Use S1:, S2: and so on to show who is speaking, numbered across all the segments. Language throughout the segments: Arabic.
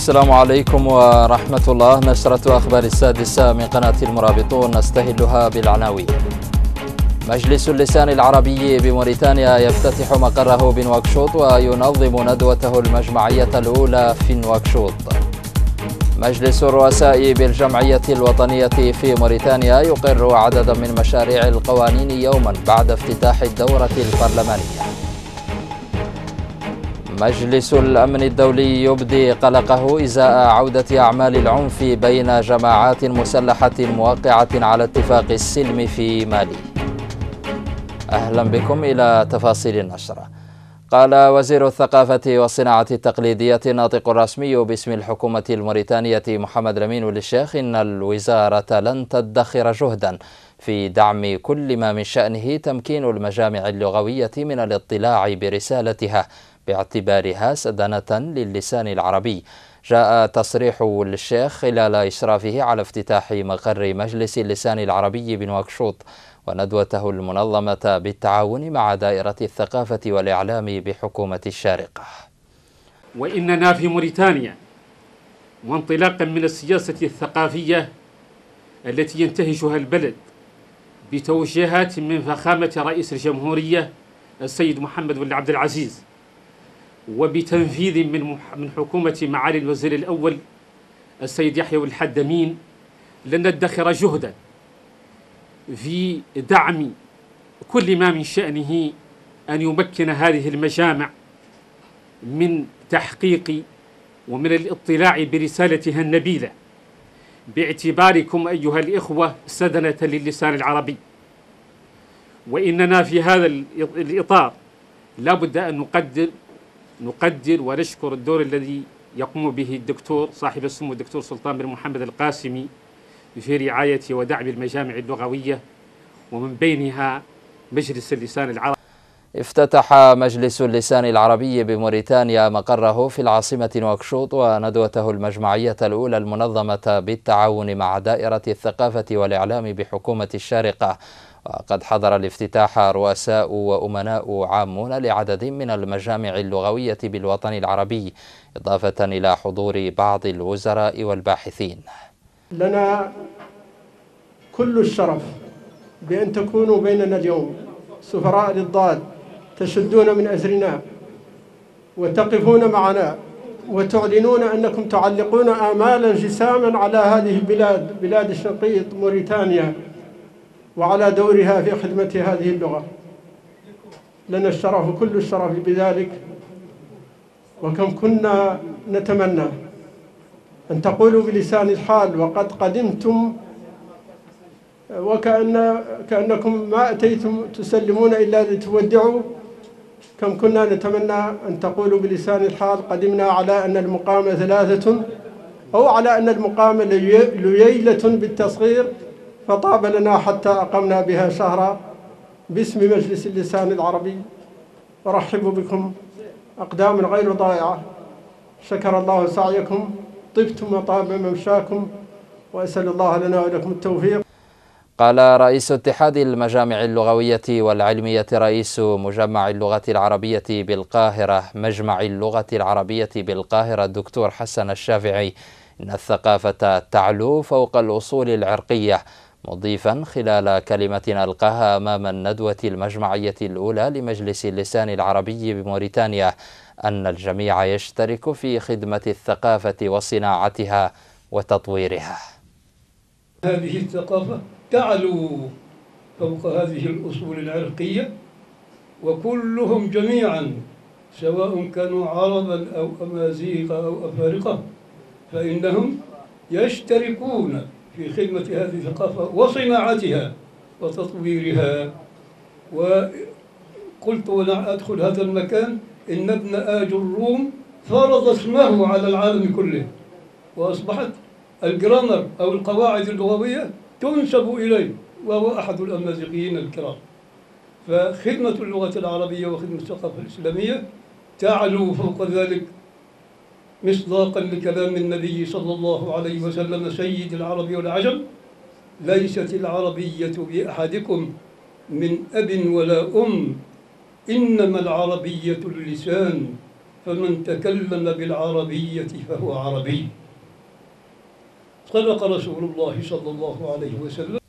S1: السلام عليكم ورحمة الله نشرة أخبار السادسة من قناة المرابطون نستهلها بالعناوين مجلس اللسان العربي بموريتانيا يفتتح مقره بنواكشوط وينظم ندوته المجمعية الأولى في نواكشوط مجلس الرؤساء بالجمعية الوطنية في موريتانيا يقر عددا من مشاريع القوانين يوما بعد افتتاح الدورة البرلمانية مجلس الأمن الدولي يبدي قلقه إزاء عودة أعمال العنف بين جماعات مسلحة موقعة على اتفاق السلم في مالي أهلا بكم إلى تفاصيل النشرة قال وزير الثقافة والصناعة التقليدية الناطق الرسمي باسم الحكومة الموريتانية محمد رمين للشيخ إن الوزارة لن تدخر جهدا في دعم كل ما من شأنه تمكين المجامع اللغوية من الاطلاع برسالتها باعتبارها سدنة للسان العربي جاء تصريح للشيخ خلال إشرافه على افتتاح مقر مجلس اللسان العربي بنواكشوط وندوته المنظمة بالتعاون مع دائرة الثقافة والإعلام بحكومة الشارقة
S2: وإننا في موريتانيا وانطلاقا من السياسة الثقافية التي ينتهجها البلد بتوجيهات من فخامة رئيس الجمهورية السيد محمد بن عبد العزيز وبتنفيذ من من حكومة معالي الوزير الأول السيد يحيى أمين لن ندخر جهدا في دعم كل ما من شأنه أن يمكن هذه المجامع من تحقيق ومن الاطلاع برسالتها النبيلة باعتباركم أيها الإخوة سدنة للسان العربي وإننا في هذا الإطار لا بد أن نقدم نقدر ونشكر الدور الذي يقوم به الدكتور صاحب السمو الدكتور سلطان بن محمد القاسمي في رعاية ودعم المجامع اللغوية ومن بينها مجلس اللسان العربي
S1: افتتح مجلس اللسان العربي بموريتانيا مقره في العاصمة نواكشوط وندوته المجمعية الأولى المنظمة بالتعاون مع دائرة الثقافة والإعلام بحكومة الشارقة وقد حضر الافتتاح رؤساء وأمناء عامون لعدد من المجامع اللغوية بالوطن العربي إضافة إلى حضور بعض الوزراء والباحثين
S3: لنا كل الشرف بأن تكونوا بيننا اليوم سفراء للضاد تشدون من أجرنا وتقفون معنا وتعلنون أنكم تعلقون آمالا جساما على هذه البلاد بلاد الشقيط موريتانيا وعلى دورها في خدمة هذه اللغة لنا الشرف كل الشرف بذلك وكم كنا نتمنى أن تقولوا بلسان الحال وقد قدمتم وكأن كأنكم ما أتيتم تسلمون إلا لتودعوا كم كنا نتمنى أن تقولوا بلسان الحال قدمنا على أن المقام ثلاثة أو على أن المقام ليلة بالتصغير فطاب لنا حتى أقمنا بها شهرا باسم مجلس اللسان العربي أرحب بكم أقدام غير ضائعة شكر الله سعيكم طبتم وطاب ممشاكم وأسأل الله لنا ولكم التوفيق
S1: قال رئيس اتحاد المجامع اللغوية والعلمية رئيس مجمع اللغة العربية بالقاهرة مجمع اللغة العربية بالقاهرة الدكتور حسن الشافعي إن الثقافة تعلو فوق الأصول العرقية مضيفا خلال كلمة ألقاها أمام الندوة المجمعية الأولى لمجلس اللسان العربي بموريتانيا أن الجميع يشترك في خدمة الثقافة وصناعتها وتطويرها
S4: هذه الثقافة تعلو فوق هذه الأصول العرقية وكلهم جميعا سواء كانوا عربا أو أمازيغ أو أفارقة فإنهم يشتركون في خدمة هذه الثقافة وصناعتها وتطويرها وقلت وأنا أدخل هذا المكان إن ابن آج الروم فرض اسمه على العالم كله وأصبحت الجرامر أو القواعد اللغوية تنسب إليه وهو أحد الأمازيغيين الكرام فخدمة اللغة العربية وخدمة الثقافة الإسلامية تعلو فوق ذلك مصداقا لكلام النبي صلى الله عليه وسلم سيد العرب والعجم ليست العربية بأحدكم من أب ولا أم إنما العربية اللسان فمن تكلم بالعربية فهو عربي صدق رسول الله صلى الله عليه وسلم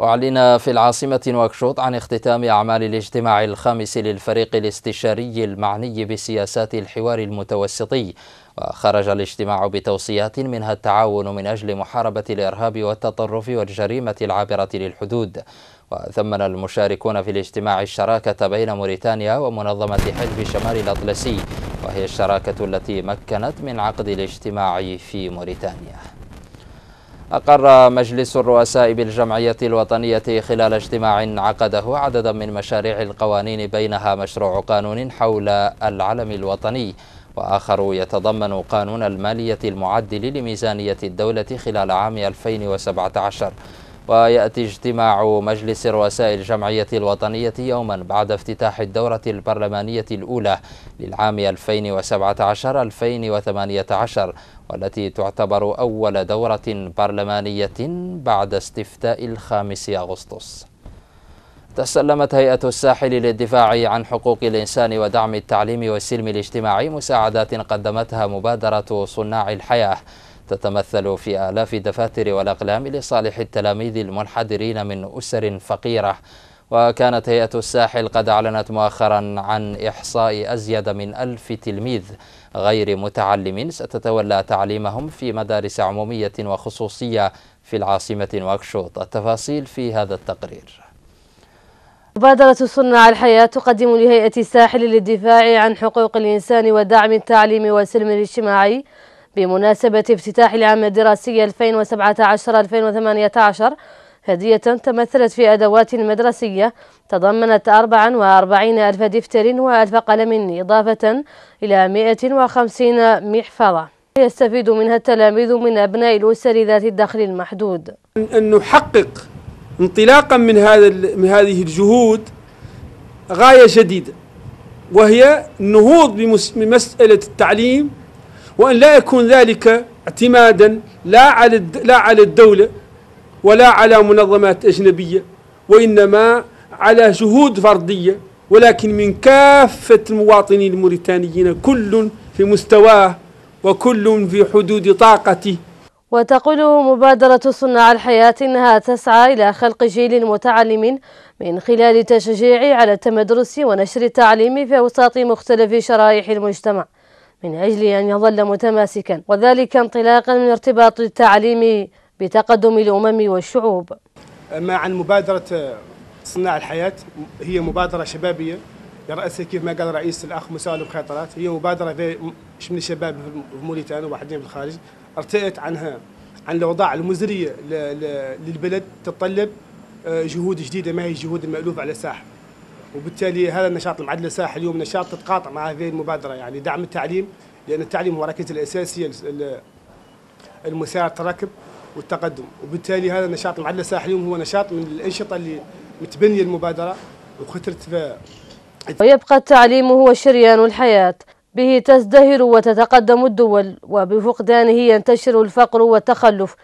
S1: أعلن في العاصمة نواكشوط عن اختتام أعمال الاجتماع الخامس للفريق الاستشاري المعني بسياسات الحوار المتوسطي وخرج الاجتماع بتوصيات منها التعاون من أجل محاربة الإرهاب والتطرف والجريمة العابرة للحدود وثمن المشاركون في الاجتماع الشراكة بين موريتانيا ومنظمة حزب شمال الأطلسي وهي الشراكة التي مكنت من عقد الاجتماع في موريتانيا أقر مجلس الرؤساء بالجمعية الوطنية خلال اجتماع عقده عددا من مشاريع القوانين بينها مشروع قانون حول العلم الوطني وآخر يتضمن قانون المالية المعدل لميزانية الدولة خلال عام 2017 ويأتي اجتماع مجلس رؤساء الجمعية الوطنية يوما بعد افتتاح الدورة البرلمانية الأولى للعام 2017-2018 والتي تعتبر أول دورة برلمانية بعد استفتاء الخامس أغسطس تسلمت هيئة الساحل للدفاع عن حقوق الإنسان ودعم التعليم والسلم الاجتماعي مساعدات قدمتها مبادرة صناع الحياة تتمثل في آلاف الدفاتر والأقلام لصالح التلاميذ المنحدرين من أسر فقيرة وكانت هيئة الساحل قد أعلنت مؤخرا عن إحصاء أزيد من ألف تلميذ غير متعلم ستتولى تعليمهم في مدارس عمومية وخصوصية في العاصمة واكشوط التفاصيل في هذا التقرير
S5: مبادرة صنع الحياة تقدم لهيئة الساحل للدفاع عن حقوق الإنسان ودعم التعليم والسلم الاجتماعي بمناسبة افتتاح العام الدراسي 2017-2018 هدية تمثلت في أدوات مدرسية تضمنت 44 ألف دفتر ألف قلم إضافة إلى 150 محفظة يستفيد منها التلاميذ من أبناء الأسر ذات الدخل المحدود
S6: أن
S3: نحقق انطلاقا من, هذا من هذه الجهود غاية جديدة وهي النهوض بمسألة التعليم وأن لا يكون ذلك اعتمادا لا على لا على الدولة ولا على منظمات أجنبية وإنما على جهود فردية ولكن من كافة المواطنين الموريتانيين كل في مستواه وكل في حدود طاقته
S5: وتقول مبادرة صناع الحياة أنها تسعى إلى خلق جيل متعلم من خلال تشجيع على التمدرس ونشر التعليم في أوساط مختلف شرائح المجتمع من أجل أن يظل متماسكا وذلك انطلاقا من ارتباط التعليم بتقدم الأمم والشعوب
S7: مع عن مبادرة صناع الحياة هي مبادرة شبابية يرأسها كيف ما قال رئيس الأخ مسالم خيطرات هي مبادرة في من الشباب في موريتانيا وواحدين في الخارج ارتأت عنها عن الأوضاع المزرية للبلد تتطلب آه، جهود جديدة ما هي جهود المألوفة على الساحة وبالتالي هذا النشاط المعدل الساحل اليوم نشاط تتقاطع مع هذه المبادره يعني دعم التعليم لان التعليم هو ركيزه الاساسيه المسار التركب والتقدم وبالتالي هذا النشاط المعدل الساحل اليوم هو نشاط من الانشطه اللي متبنيه المبادره وخطرت في
S5: ويبقى التعليم هو شريان الحياه به تزدهر وتتقدم الدول وبفقدانه ينتشر الفقر والتخلف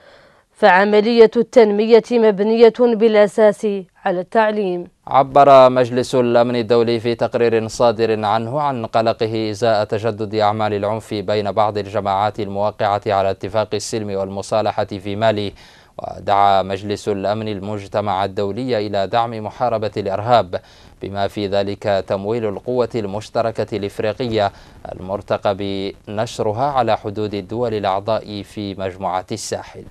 S5: فعملية التنمية مبنية بالأساس على التعليم
S1: عبر مجلس الأمن الدولي في تقرير صادر عنه عن قلقه إزاء تجدد أعمال العنف بين بعض الجماعات الموقعة على اتفاق السلم والمصالحة في مالي ودعا مجلس الأمن المجتمع الدولي إلى دعم محاربة الإرهاب بما في ذلك تمويل القوة المشتركة الإفريقية المرتقب نشرها على حدود الدول الأعضاء في مجموعة الساحل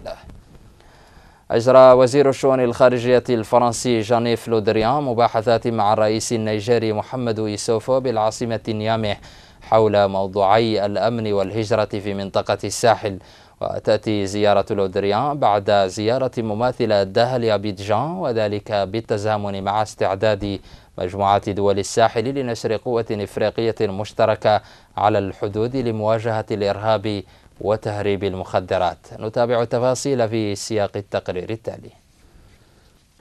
S1: أجرى وزير الشؤون الخارجية الفرنسي جانيف لودريان مباحثات مع الرئيس النيجيري محمد يوسوفو بالعاصمة نيامي حول موضوعي الأمن والهجرة في منطقة الساحل وتأتي زيارة لودريان بعد زيارة مماثلة داها أبيدجان وذلك بالتزامن مع استعداد مجموعة دول الساحل لنشر قوة إفريقية مشتركة على الحدود لمواجهة الإرهاب وتهريب المخدرات نتابع التفاصيل في سياق التقرير التالي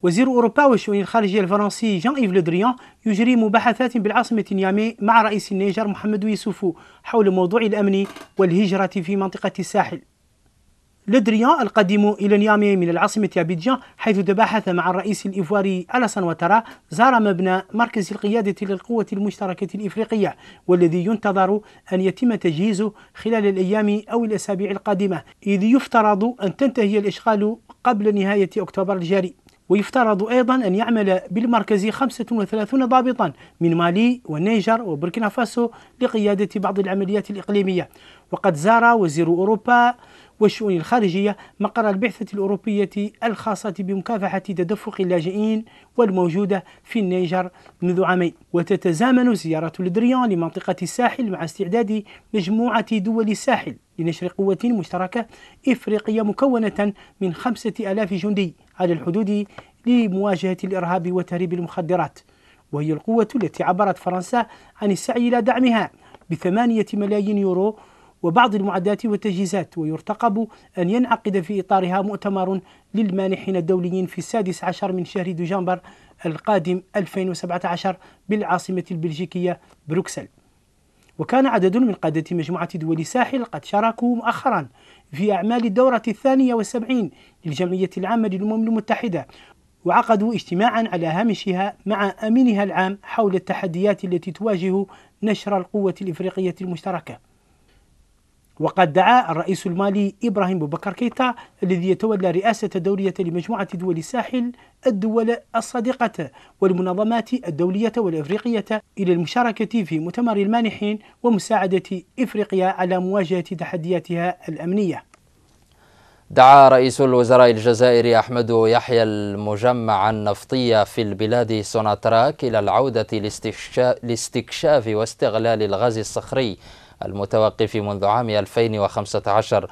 S7: وزير أوروبا والشؤون الخارجية الفرنسي جان إيف لودريان يجري مباحثات بالعاصمة نيامي مع رئيس النيجر محمد يوسف حول موضوع الأمن والهجرة في منطقة الساحل لودريان القادم إلى نيامي من العاصمة أبيجان حيث تباحث مع الرئيس الإيفواري ألسان وترا زار مبنى مركز القيادة للقوة المشتركة الإفريقية والذي ينتظر أن يتم تجهيزه خلال الأيام أو الأسابيع القادمة إذ يفترض أن تنتهي الإشغال قبل نهاية أكتوبر الجاري ويفترض أيضا أن يعمل بالمركز 35 ضابطا من مالي والنيجر وبوركينا فاسو لقيادة بعض العمليات الإقليمية وقد زار وزير أوروبا والشؤون الخارجية مقر البعثة الأوروبية الخاصة بمكافحة تدفق اللاجئين والموجودة في النيجر منذ عامين وتتزامن زيارة لدريان لمنطقة الساحل مع استعداد مجموعة دول الساحل لنشر قوة مشتركة إفريقية مكونة من خمسة ألاف جندي على الحدود لمواجهة الإرهاب وتهريب المخدرات وهي القوة التي عبرت فرنسا عن السعي إلى دعمها بثمانية ملايين يورو وبعض المعدات والتجهيزات ويرتقب أن ينعقد في إطارها مؤتمر للمانحين الدوليين في السادس عشر من شهر دجنبر القادم 2017 بالعاصمة البلجيكية بروكسل وكان عدد من قادة مجموعة دول الساحل قد شاركوا مؤخرا في أعمال الدورة الثانية والسبعين للجمعية العامة للأمم المتحدة وعقدوا اجتماعا على هامشها مع أمينها العام حول التحديات التي تواجه نشر القوة الإفريقية المشتركة وقد دعا الرئيس المالي إبراهيم بكر كيتا الذي يتولى رئاسة دولية لمجموعة دول الساحل الدول الصديقة والمنظمات الدولية والإفريقية إلى المشاركة في مؤتمر المانحين ومساعدة إفريقيا على مواجهة تحدياتها الأمنية
S1: دعا رئيس الوزراء الجزائري أحمد يحيى المجمع النفطي في البلاد سوناتراك إلى العودة لاستكشاف واستغلال الغاز الصخري المتوقف منذ عام 2015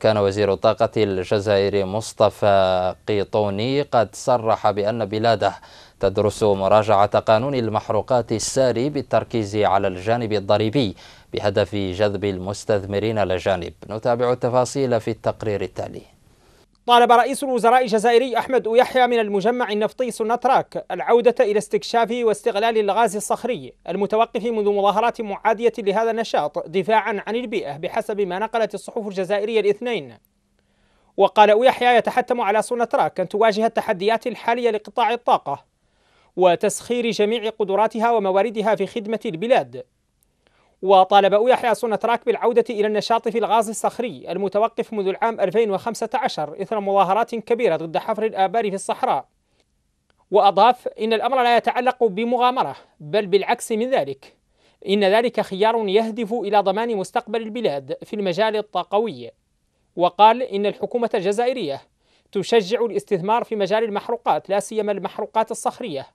S1: كان وزير الطاقة الجزائري مصطفى قيطوني قد صرح بأن بلاده تدرس مراجعة قانون المحروقات الساري بالتركيز على الجانب الضريبي بهدف جذب المستثمرين الأجانب نتابع التفاصيل في التقرير التالي
S8: طالب رئيس الوزراء الجزائري أحمد يحيى من المجمع النفطي سوناتراك العودة إلى استكشاف واستغلال الغاز الصخري المتوقف منذ مظاهرات معادية لهذا النشاط دفاعا عن البيئة بحسب ما نقلت الصحف الجزائرية الاثنين وقال يحيى يتحتم على سوناتراك أن تواجه التحديات الحالية لقطاع الطاقة وتسخير جميع قدراتها ومواردها في خدمة البلاد وطالب يحيى سنة راك بالعودة إلى النشاط في الغاز الصخري المتوقف منذ العام 2015 إثر مظاهرات كبيرة ضد حفر الآبار في الصحراء وأضاف إن الأمر لا يتعلق بمغامرة بل بالعكس من ذلك إن ذلك خيار يهدف إلى ضمان مستقبل البلاد في المجال الطاقوي وقال إن الحكومة الجزائرية تشجع الاستثمار في مجال المحروقات لا سيما المحروقات الصخرية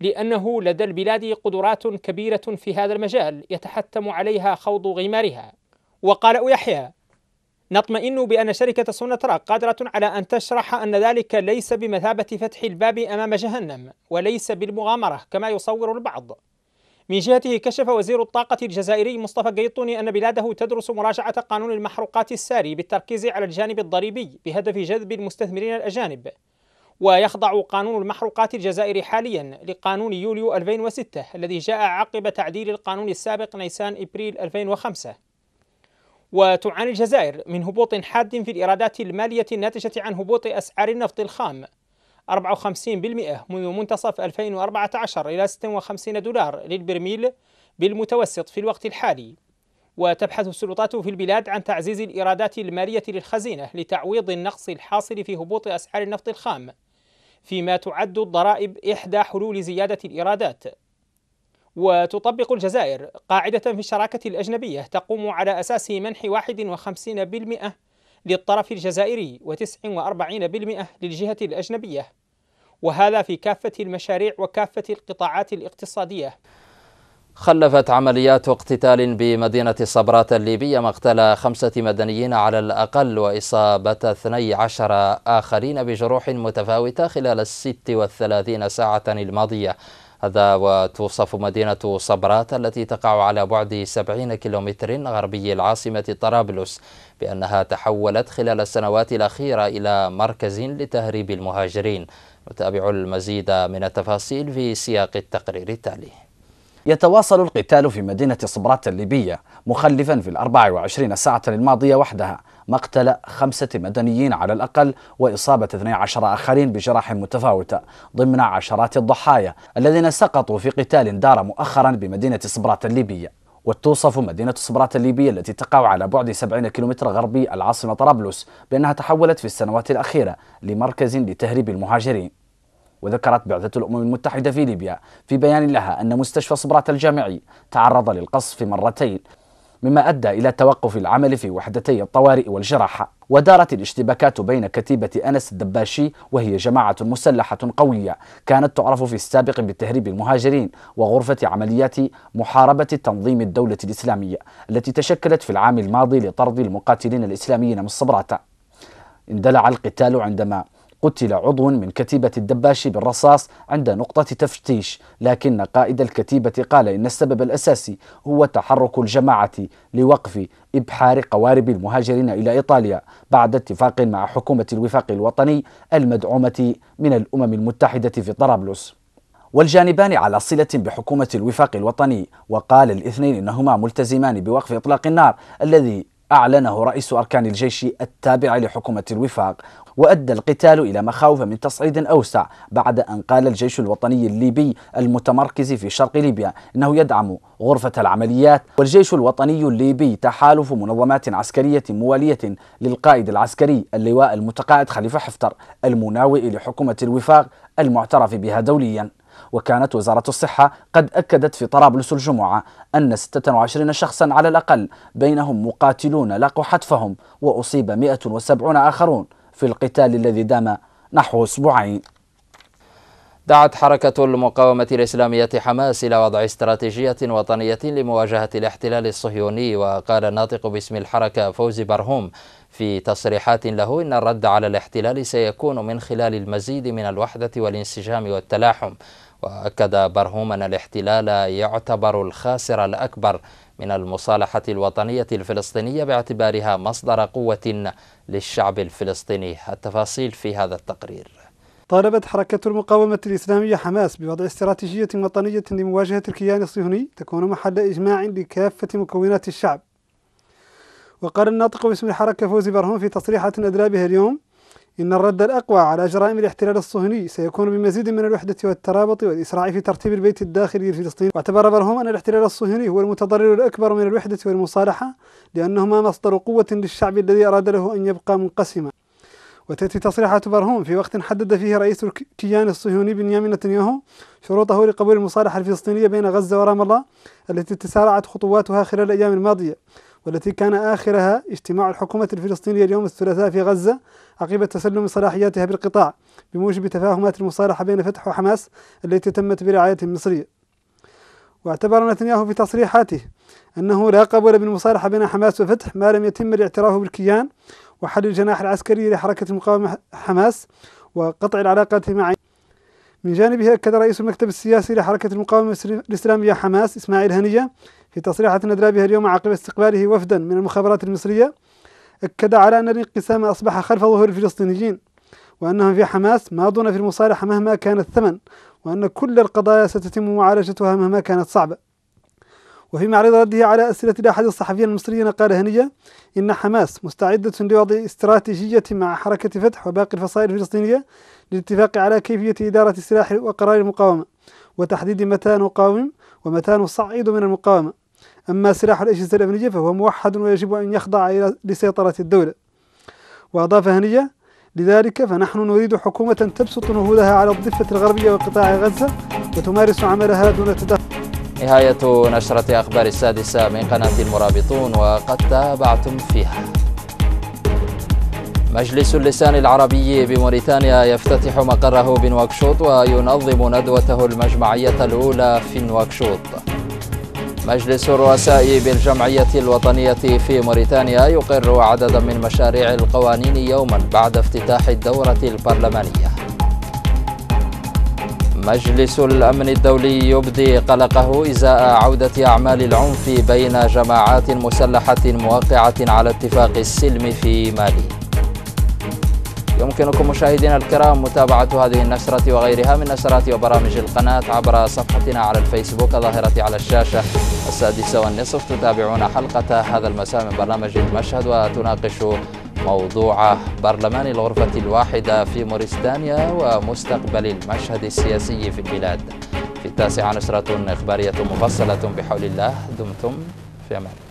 S8: لأنه لدى البلاد قدرات كبيرة في هذا المجال يتحتم عليها خوض غمارها وقال يحيى نطمئن بأن شركة تراك قادرة على أن تشرح أن ذلك ليس بمثابة فتح الباب أمام جهنم وليس بالمغامرة كما يصور البعض من جهته كشف وزير الطاقة الجزائري مصطفى قيطوني أن بلاده تدرس مراجعة قانون المحروقات الساري بالتركيز على الجانب الضريبي بهدف جذب المستثمرين الأجانب ويخضع قانون المحروقات الجزائري حاليا لقانون يوليو 2006 الذي جاء عقب تعديل القانون السابق نيسان ابريل 2005 وتعاني الجزائر من هبوط حاد في الإيرادات المالية الناتجة عن هبوط أسعار النفط الخام 54% منذ منتصف 2014 إلى 56 دولار للبرميل بالمتوسط في الوقت الحالي وتبحث السلطات في البلاد عن تعزيز الإيرادات المالية للخزينة لتعويض النقص الحاصل في هبوط أسعار النفط الخام فيما تعد الضرائب إحدى حلول زيادة الإيرادات وتطبق الجزائر قاعدة في الشراكة الأجنبية تقوم على أساس منح 51% للطرف الجزائري و49% للجهة الأجنبية وهذا في كافة المشاريع وكافة القطاعات الاقتصادية
S1: خلفت عمليات اقتتال بمدينة صبرات الليبية مقتل خمسة مدنيين على الأقل وإصابة 12 آخرين بجروح متفاوتة خلال الست والثلاثين ساعة الماضية هذا وتوصف مدينة صبرات التي تقع على بعد 70 كيلومتر غربي العاصمة طرابلس بأنها تحولت خلال السنوات الأخيرة إلى مركز لتهريب المهاجرين نتابع المزيد من التفاصيل في سياق التقرير التالي
S9: يتواصل القتال في مدينة صبرات الليبية مخلفا في الأربع وعشرين ساعة الماضية وحدها مقتل خمسة مدنيين على الأقل وإصابة 12 آخرين بجراح متفاوتة ضمن عشرات الضحايا الذين سقطوا في قتال دار مؤخرا بمدينة صبرات الليبية وتوصف مدينة صبرات الليبية التي تقع على بعد 70 كيلومتر غربي العاصمة طرابلس بأنها تحولت في السنوات الأخيرة لمركز لتهريب المهاجرين وذكرت بعثة الأمم المتحدة في ليبيا في بيان لها أن مستشفى صبرات الجامعي تعرض للقصف مرتين مما أدى إلى توقف العمل في وحدتي الطوارئ والجراحة ودارت الاشتباكات بين كتيبة أنس الدباشي وهي جماعة مسلحة قوية كانت تعرف في السابق بتهريب المهاجرين وغرفة عمليات محاربة تنظيم الدولة الإسلامية التي تشكلت في العام الماضي لطرد المقاتلين الإسلاميين من صبراتا اندلع القتال عندما قتل عضو من كتيبة الدباشي بالرصاص عند نقطة تفتيش لكن قائد الكتيبة قال إن السبب الأساسي هو تحرك الجماعة لوقف إبحار قوارب المهاجرين إلى إيطاليا بعد اتفاق مع حكومة الوفاق الوطني المدعومة من الأمم المتحدة في طرابلس والجانبان على صلة بحكومة الوفاق الوطني وقال الاثنين إنهما ملتزمان بوقف إطلاق النار الذي أعلنه رئيس أركان الجيش التابع لحكومة الوفاق وأدى القتال إلى مخاوف من تصعيد أوسع بعد أن قال الجيش الوطني الليبي المتمركز في شرق ليبيا أنه يدعم غرفة العمليات والجيش الوطني الليبي تحالف منظمات عسكرية موالية للقائد العسكري اللواء المتقاعد خليفة حفتر المناوئ لحكومة الوفاق المعترف بها دوليا وكانت وزارة الصحة قد أكدت في طرابلس الجمعة أن 26 شخصا على الأقل بينهم مقاتلون لاقوا حتفهم وأصيب 170 آخرون في القتال الذي دام نحو أسبوعين
S1: دعت حركة المقاومة الإسلامية حماس إلى وضع استراتيجية وطنية لمواجهة الاحتلال الصهيوني وقال الناطق باسم الحركة فوزي برهوم في تصريحات له إن الرد على الاحتلال سيكون من خلال المزيد من الوحدة والانسجام والتلاحم وأكد برهوم أن الاحتلال يعتبر الخاسر الأكبر من المصالحة الوطنية الفلسطينية باعتبارها مصدر قوة للشعب الفلسطيني التفاصيل في هذا التقرير
S6: طالبت حركة المقاومة الإسلامية حماس بوضع استراتيجية وطنية لمواجهة الكيان الصهيوني تكون محل إجماع لكافة مكونات الشعب وقال الناطق باسم الحركة فوزي برهون في تصريحات أدلى بها اليوم إن الرد الأقوى على جرائم الاحتلال الصهيوني سيكون بمزيد من الوحدة والترابط والإسراع في ترتيب البيت الداخلي الفلسطيني واعتبر برهم أن الاحتلال الصهيوني هو المتضرر الأكبر من الوحدة والمصالحة لأنهما مصدر قوة للشعب الذي أراد له أن يبقى منقسما وتأتي تصريحات برهوم في وقت حدد فيه رئيس الكيان الصهيوني بنيامين نتنياهو شروطه لقبول المصالحة الفلسطينية بين غزة ورام الله التي تسارعت خطواتها خلال الأيام الماضية والتي كان آخرها اجتماع الحكومة الفلسطينية اليوم الثلاثاء في غزة عقب تسلم صلاحياتها بالقطاع بموجب تفاهمات المصالحة بين فتح وحماس التي تمت برعاية مصرية واعتبر نتنياهو في تصريحاته أنه لا قبول بالمصالحة بين حماس وفتح ما لم يتم الاعتراف بالكيان وحل الجناح العسكري لحركة المقاومة حماس وقطع العلاقات مع من جانبه أكد رئيس المكتب السياسي لحركة المقاومة الإسلامية حماس إسماعيل هنية في تصريحات ندرى بها اليوم عقب استقباله وفدا من المخابرات المصرية أكد على أن الانقسام أصبح خلف ظهور الفلسطينيين وأنهم في حماس ماضون في المصالحة مهما كان الثمن وأن كل القضايا ستتم معالجتها مهما كانت صعبة وفي معرض رده على أسئلة أحد الصحفيين المصريين قال هنية إن حماس مستعدة لوضع استراتيجية مع حركة فتح وباقي الفصائل الفلسطينية للاتفاق على كيفية إدارة السلاح وقرار المقاومة وتحديد متى نقاوم ومتى نصعد من المقاومة أما سلاح الأجهزة الأمنية فهو موحد ويجب أن يخضع لسيطرة الدولة وأضاف هنية لذلك فنحن نريد حكومة تبسط نهوضها على الضفة الغربية وقطاع غزة وتمارس عملها دون تدخل
S1: نهاية نشرة أخبار السادسة من قناة المرابطون وقد تابعتم فيها مجلس اللسان العربي بموريتانيا يفتتح مقره بنواكشوط وينظم ندوته المجمعية الأولى في نواكشوط مجلس الرؤساء بالجمعية الوطنية في موريتانيا يقر عددا من مشاريع القوانين يوما بعد افتتاح الدورة البرلمانية مجلس الأمن الدولي يبدي قلقه إزاء عودة أعمال العنف بين جماعات مسلحة موقعة على اتفاق السلم في مالي يمكنكم مشاهدينا الكرام متابعة هذه النشرة وغيرها من نشرات وبرامج القناة عبر صفحتنا على الفيسبوك ظاهرة على الشاشة السادسة والنصف تتابعون حلقة هذا المساء من برنامج المشهد وتناقش موضوع برلمان الغرفة الواحدة في موريستانيا ومستقبل المشهد السياسي في البلاد في التاسعة نشرة إخبارية مفصلة بحول الله دمتم في أمان